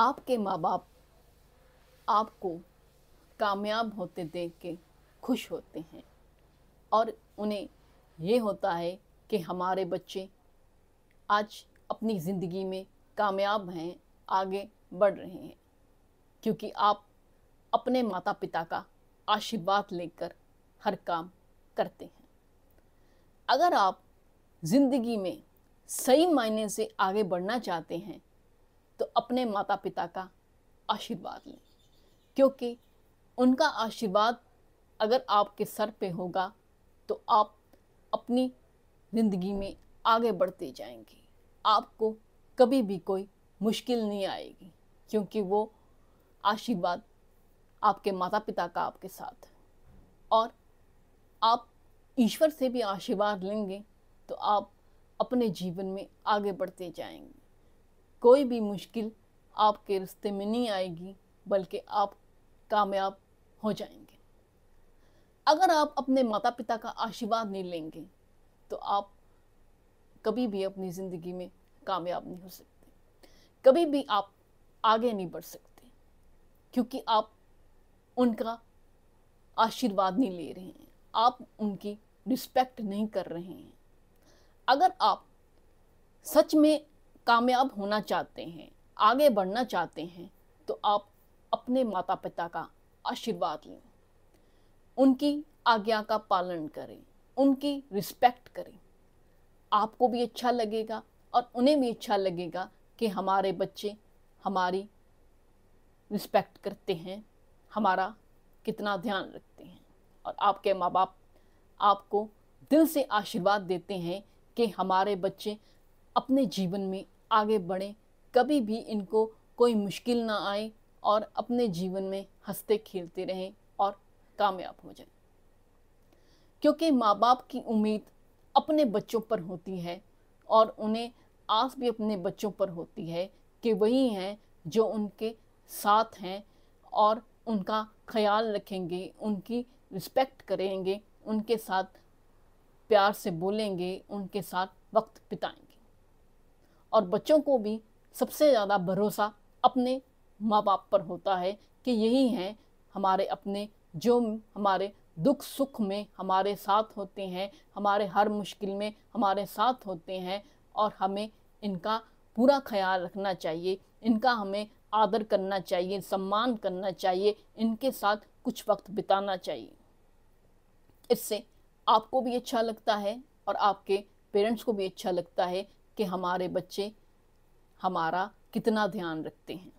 आपके माँ बाप आपको कामयाब होते देख के खुश होते हैं और उन्हें ये होता है कि हमारे बच्चे आज अपनी ज़िंदगी में कामयाब हैं आगे बढ़ रहे हैं क्योंकि आप अपने माता पिता का आशीर्वाद लेकर हर काम करते हैं अगर आप ज़िंदगी में सही मायने से आगे बढ़ना चाहते हैं तो अपने माता पिता का आशीर्वाद लें क्योंकि उनका आशीर्वाद अगर आपके सर पे होगा तो आप अपनी ज़िंदगी में आगे बढ़ते जाएंगे आपको कभी भी कोई मुश्किल नहीं आएगी क्योंकि वो आशीर्वाद आपके माता पिता का आपके साथ और आप ईश्वर से भी आशीर्वाद लेंगे तो आप अपने जीवन में आगे बढ़ते जाएंगे कोई भी मुश्किल आपके रिश्ते में नहीं आएगी बल्कि आप कामयाब हो जाएंगे अगर आप अपने माता पिता का आशीर्वाद नहीं लेंगे तो आप कभी भी अपनी ज़िंदगी में कामयाब नहीं हो सकते कभी भी आप आगे नहीं बढ़ सकते क्योंकि आप उनका आशीर्वाद नहीं ले रहे हैं आप उनकी रिस्पेक्ट नहीं कर रहे हैं अगर आप सच में कामयाब होना चाहते हैं आगे बढ़ना चाहते हैं तो आप अपने माता पिता का आशीर्वाद लें उनकी आज्ञा का पालन करें उनकी रिस्पेक्ट करें आपको भी अच्छा लगेगा और उन्हें भी अच्छा लगेगा कि हमारे बच्चे हमारी रिस्पेक्ट करते हैं हमारा कितना ध्यान रखते हैं और आपके माँ बाप आपको दिल से आशीर्वाद देते हैं कि हमारे बच्चे अपने जीवन में आगे बढ़ें कभी भी इनको कोई मुश्किल ना आए और अपने जीवन में हंसते खेलते रहें और कामयाब हो जाएं क्योंकि माँ बाप की उम्मीद अपने बच्चों पर होती है और उन्हें आस भी अपने बच्चों पर होती है कि वही हैं जो उनके साथ हैं और उनका ख्याल रखेंगे उनकी रिस्पेक्ट करेंगे उनके साथ प्यार से बोलेंगे उनके साथ वक्त बिताएंगे और बच्चों को भी सबसे ज़्यादा भरोसा अपने माँ बाप पर होता है कि यही हैं हमारे अपने जो हमारे दुख सुख में हमारे साथ होते हैं हमारे हर मुश्किल में हमारे साथ होते हैं और हमें इनका पूरा ख्याल रखना चाहिए इनका हमें आदर करना चाहिए सम्मान करना चाहिए इनके साथ कुछ वक्त बिताना चाहिए इससे आपको भी अच्छा लगता है और आपके पेरेंट्स को भी अच्छा लगता है कि हमारे बच्चे हमारा कितना ध्यान रखते हैं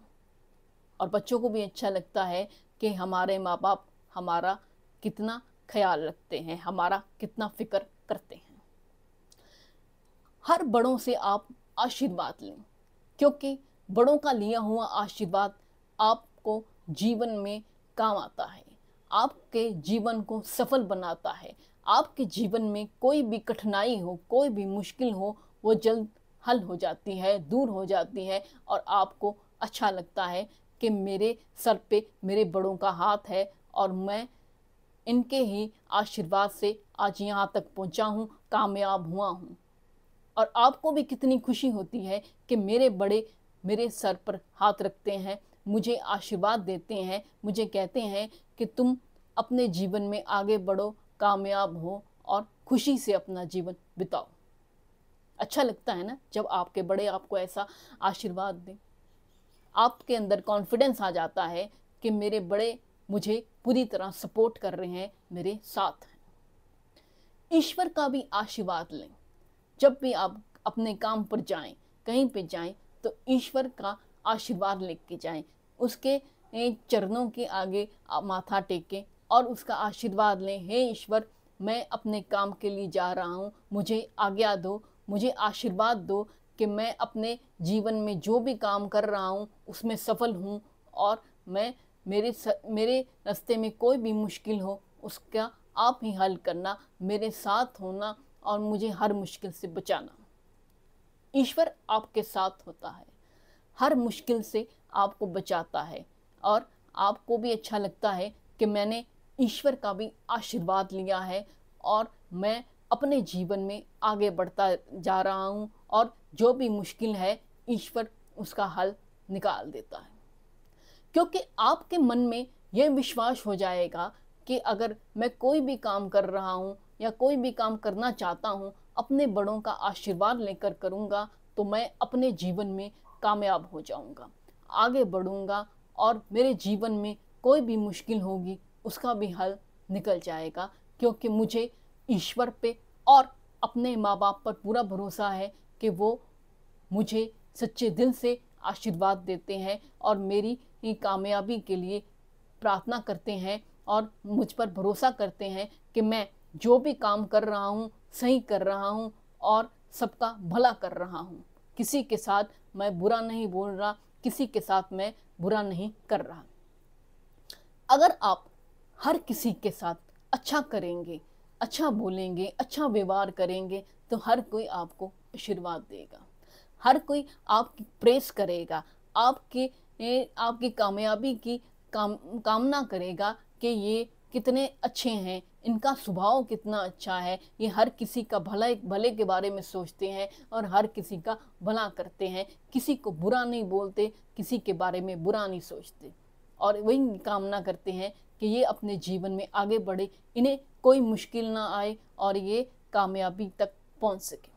और बच्चों को भी अच्छा लगता है कि हमारे माँ बाप हमारा कितना ख्याल रखते हैं हमारा कितना फ़िक्र करते हैं हर बड़ों से आप आशीर्वाद लें क्योंकि बड़ों का लिया हुआ आशीर्वाद आपको जीवन में काम आता है आपके जीवन को सफल बनाता है आपके जीवन में कोई भी कठिनाई हो कोई भी मुश्किल हो वो जल्द हल हो जाती है दूर हो जाती है और आपको अच्छा लगता है कि मेरे सर पे मेरे बड़ों का हाथ है और मैं इनके ही आशीर्वाद से आज यहाँ तक पहुँचा हूँ कामयाब हुआ हूँ और आपको भी कितनी खुशी होती है कि मेरे बड़े मेरे सर पर हाथ रखते हैं मुझे आशीर्वाद देते हैं मुझे कहते हैं कि तुम अपने जीवन में आगे बढ़ो कामयाब हो और खुशी से अपना जीवन बिताओ अच्छा लगता है ना जब आपके बड़े आपको ऐसा आशीर्वाद दें आपके अंदर कॉन्फिडेंस आ जाता है कि मेरे बड़े मुझे पूरी तरह सपोर्ट कर रहे हैं मेरे साथ हैं ईश्वर का भी आशीर्वाद लें जब भी आप अपने काम पर जाएं कहीं पे जाएं तो ईश्वर का आशीर्वाद लेके जाएं उसके चरणों के आगे माथा टेकें और उसका आशीर्वाद लें हे ईश्वर मैं अपने काम के लिए जा रहा हूँ मुझे आज्ञा दो मुझे आशीर्वाद दो कि मैं अपने जीवन में जो भी काम कर रहा हूँ उसमें सफल हूँ और मैं मेरे स, मेरे रास्ते में कोई भी मुश्किल हो उसका आप ही हल करना मेरे साथ होना और मुझे हर मुश्किल से बचाना ईश्वर आपके साथ होता है हर मुश्किल से आपको बचाता है और आपको भी अच्छा लगता है कि मैंने ईश्वर का भी आशीर्वाद लिया है और मैं अपने जीवन में आगे बढ़ता जा रहा हूँ और जो भी मुश्किल है ईश्वर उसका हल निकाल देता है क्योंकि आपके मन में यह विश्वास हो जाएगा कि अगर मैं कोई भी काम कर रहा हूँ या कोई भी काम करना चाहता हूँ अपने बड़ों का आशीर्वाद लेकर करूँगा तो मैं अपने जीवन में कामयाब हो जाऊँगा आगे बढ़ूँगा और मेरे जीवन में कोई भी मुश्किल होगी उसका भी हल निकल जाएगा क्योंकि मुझे ईश्वर पे और अपने माँ बाप पर पूरा भरोसा है कि वो मुझे सच्चे दिल से आशीर्वाद देते हैं और मेरी कामयाबी के लिए प्रार्थना करते हैं और मुझ पर भरोसा करते हैं कि मैं जो भी काम कर रहा हूँ सही कर रहा हूँ और सबका भला कर रहा हूँ किसी के साथ मैं बुरा नहीं बोल रहा किसी के साथ मैं बुरा नहीं कर रहा अगर आप हर किसी के साथ अच्छा करेंगे अच्छा बोलेंगे अच्छा व्यवहार करेंगे तो हर कोई आपको आशीर्वाद देगा हर कोई आपकी प्रेस करेगा आपके आपकी कामयाबी की काम कामना करेगा कि ये कितने अच्छे हैं इनका स्वभाव कितना अच्छा है ये हर किसी का भला भले के बारे में सोचते हैं और हर किसी का भला करते हैं किसी को बुरा नहीं बोलते किसी के बारे में बुरा नहीं सोचते और वही कामना करते हैं कि ये अपने जीवन में आगे बढ़े इन्हें कोई मुश्किल ना आए और ये कामयाबी तक पहुंच सके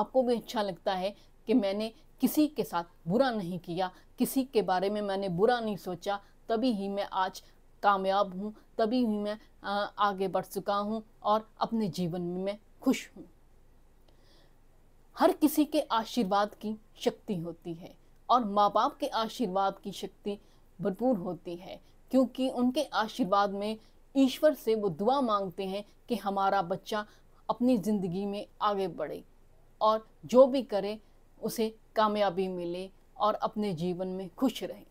आपको भी अच्छा लगता है कि मैंने किसी के साथ बुरा नहीं किया किसी के बारे में मैंने बुरा नहीं सोचा तभी ही मैं आज कामयाब हूँ तभी ही मैं आगे बढ़ चुका हूँ और अपने जीवन में मैं खुश हूँ हर किसी के आशीर्वाद की शक्ति होती है और माँ बाप के आशीर्वाद की शक्ति भरपूर होती है क्योंकि उनके आशीर्वाद में ईश्वर से वो दुआ मांगते हैं कि हमारा बच्चा अपनी ज़िंदगी में आगे बढ़े और जो भी करे उसे कामयाबी मिले और अपने जीवन में खुश रहे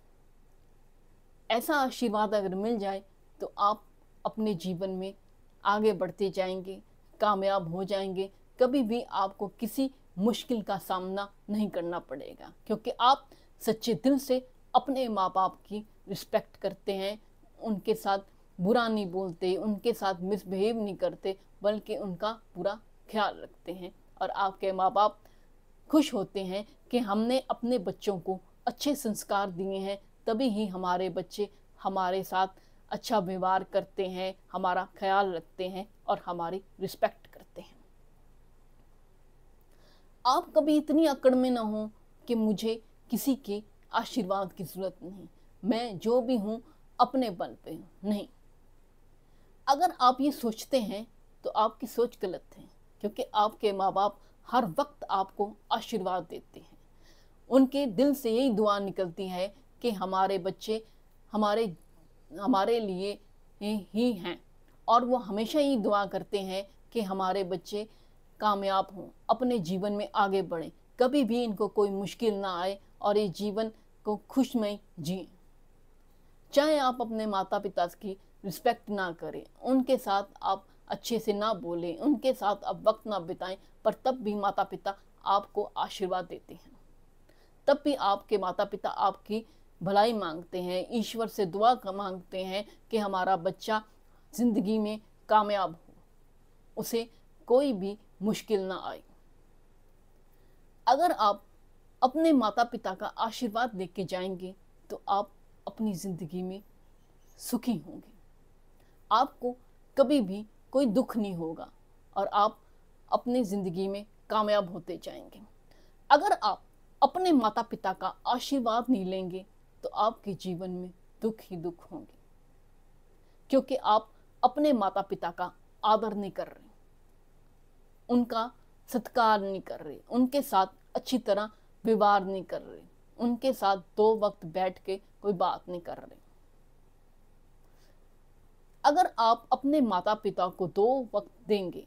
ऐसा आशीर्वाद अगर मिल जाए तो आप अपने जीवन में आगे बढ़ते जाएंगे कामयाब हो जाएंगे कभी भी आपको किसी मुश्किल का सामना नहीं करना पड़ेगा क्योंकि आप सच्चे दिल से अपने माँ बाप की रिस्पेक्ट करते हैं उनके साथ बुरा नहीं बोलते उनके साथ मिसबिहेव नहीं करते बल्कि उनका पूरा ख्याल रखते हैं और आपके माँ बाप खुश होते हैं कि हमने अपने बच्चों को अच्छे संस्कार दिए हैं तभी ही हमारे बच्चे हमारे साथ अच्छा व्यवहार करते हैं हमारा ख्याल रखते हैं और हमारी रिस्पेक्ट करते हैं आप कभी इतनी अकड़ में ना हो कि मुझे किसी के आशीर्वाद की ज़रूरत नहीं मैं जो भी हूँ अपने बल पे हूँ नहीं अगर आप ये सोचते हैं तो आपकी सोच गलत है क्योंकि आपके माँ बाप हर वक्त आपको आशीर्वाद देते हैं उनके दिल से यही दुआ निकलती है कि हमारे बच्चे हमारे हमारे लिए ही हैं और वो हमेशा ही दुआ करते हैं कि हमारे बच्चे कामयाब हों अपने जीवन में आगे बढ़ें कभी भी इनको कोई मुश्किल ना आए और ये जीवन को खुशमय जिए चाहे आप अपने माता पिता की रिस्पेक्ट ना करें उनके साथ आप अच्छे से ना बोलें उनके साथ आप वक्त ना बिताएं पर तब भी माता पिता आपको आशीर्वाद देते हैं तब भी आपके माता पिता आपकी भलाई मांगते हैं ईश्वर से दुआ मांगते हैं कि हमारा बच्चा ज़िंदगी में कामयाब हो उसे कोई भी मुश्किल ना आए अगर आप अपने माता पिता का आशीर्वाद लेके जाएंगे तो आप अपनी ज़िंदगी में सुखी होंगे आपको कभी भी कोई दुख नहीं होगा और आप अपनी ज़िंदगी में कामयाब होते जाएंगे अगर आप अपने माता पिता का आशीर्वाद नहीं लेंगे तो आपके जीवन में दुख ही दुख होंगे क्योंकि आप अपने माता पिता का आदर नहीं कर रहे उनका सत्कार नहीं कर रहे उनके साथ अच्छी तरह व्यवहार नहीं कर रहे उनके साथ दो वक्त बैठ के कोई बात नहीं कर रहे अगर आप अपने माता पिता को दो वक्त देंगे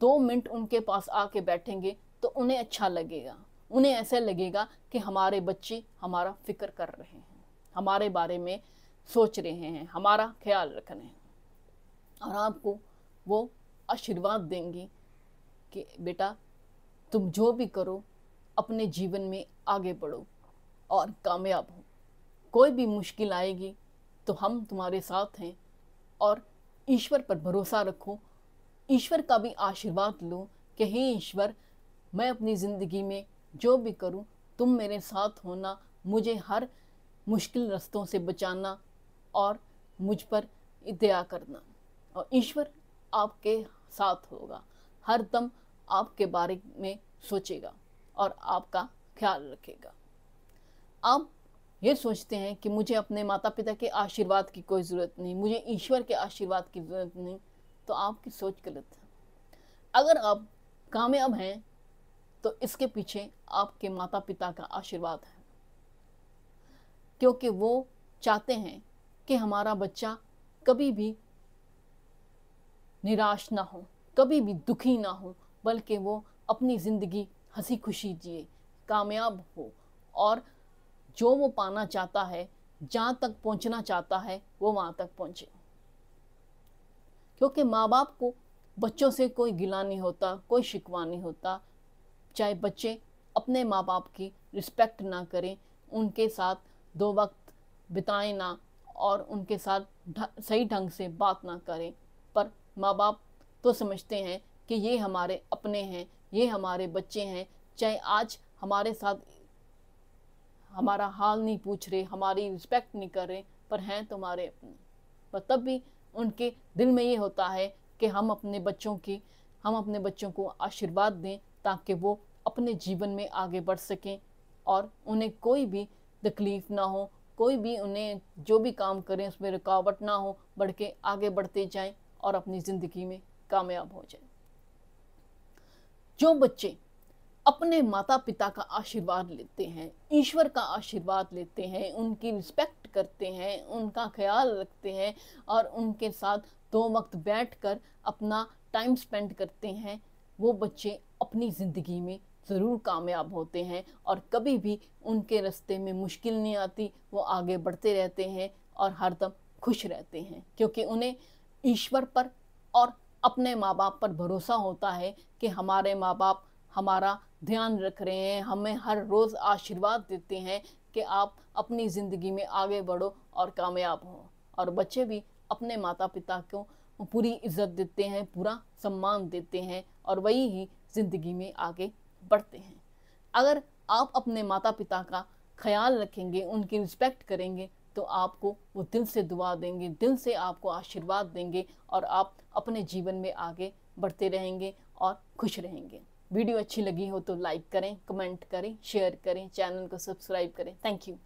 दो मिनट उनके पास आके बैठेंगे तो उन्हें अच्छा लगेगा उन्हें ऐसा लगेगा कि हमारे बच्चे हमारा फिक्र कर रहे हैं हमारे बारे में सोच रहे हैं हमारा ख्याल रख रहे हैं और आपको वो आशीर्वाद देंगे कि बेटा तुम जो भी करो अपने जीवन में आगे बढ़ो और कामयाब हो कोई भी मुश्किल आएगी तो हम तुम्हारे साथ हैं और ईश्वर पर भरोसा रखो ईश्वर का भी आशीर्वाद लो कि हे ईश्वर मैं अपनी ज़िंदगी में जो भी करूं तुम मेरे साथ होना मुझे हर मुश्किल रस्तों से बचाना और मुझ पर दया करना और ईश्वर आपके साथ होगा हर दम आपके बारे में सोचेगा और आपका ख्याल रखेगा आप ये सोचते हैं कि मुझे अपने माता पिता के आशीर्वाद की कोई ज़रूरत नहीं मुझे ईश्वर के आशीर्वाद की ज़रूरत नहीं तो आपकी सोच गलत है अगर आप कामयाब हैं तो इसके पीछे आपके माता पिता का आशीर्वाद है क्योंकि वो चाहते हैं कि हमारा बच्चा कभी भी निराश ना हो कभी भी दुखी ना हो बल्कि वो अपनी ज़िंदगी हंसी खुशी जिए कामयाब हो और जो वो पाना चाहता है जहाँ तक पहुँचना चाहता है वो वहाँ तक पहुँचे क्योंकि माँ बाप को बच्चों से कोई गिला नहीं होता कोई शिकवा नहीं होता चाहे बच्चे अपने माँ बाप की रिस्पेक्ट ना करें उनके साथ दो वक्त बिताएं ना और उनके साथ सही ढंग से बात ना करें पर माँ बाप तो समझते हैं कि ये हमारे अपने हैं ये हमारे बच्चे हैं चाहे आज हमारे साथ हमारा हाल नहीं पूछ रहे हमारी रिस्पेक्ट नहीं कर रहे पर हैं तुम्हारे अपने पर तब भी उनके दिल में ये होता है कि हम अपने बच्चों की हम अपने बच्चों को आशीर्वाद दें ताकि वो अपने जीवन में आगे बढ़ सकें और उन्हें कोई भी तकलीफ़ ना हो कोई भी उन्हें जो भी काम करें उसमें रुकावट ना हो बढ़ के आगे बढ़ते जाएं और अपनी ज़िंदगी में कामयाब हो जाएं जो बच्चे अपने माता पिता का आशीर्वाद लेते हैं ईश्वर का आशीर्वाद लेते हैं उनकी रिस्पेक्ट करते हैं उनका ख्याल रखते हैं और उनके साथ दो वक्त बैठ कर अपना टाइम स्पेंड करते हैं वो बच्चे अपनी ज़िंदगी में ज़रूर कामयाब होते हैं और कभी भी उनके रास्ते में मुश्किल नहीं आती वो आगे बढ़ते रहते हैं और हरदम खुश रहते हैं क्योंकि उन्हें ईश्वर पर और अपने माँ बाप पर भरोसा होता है कि हमारे माँ बाप हमारा ध्यान रख रहे हैं हमें हर रोज़ आशीर्वाद देते हैं कि आप अपनी ज़िंदगी में आगे बढ़ो और कामयाब हो और बच्चे भी अपने माता पिता को पूरी इज्जत देते हैं पूरा सम्मान देते हैं और वही ही ज़िंदगी में आगे बढ़ते हैं अगर आप अपने माता पिता का ख्याल रखेंगे उनकी रिस्पेक्ट करेंगे तो आपको वो दिल से दुआ देंगे दिल से आपको आशीर्वाद देंगे और आप अपने जीवन में आगे बढ़ते रहेंगे और खुश रहेंगे वीडियो अच्छी लगी हो तो लाइक करें कमेंट करें शेयर करें चैनल को सब्सक्राइब करें थैंक यू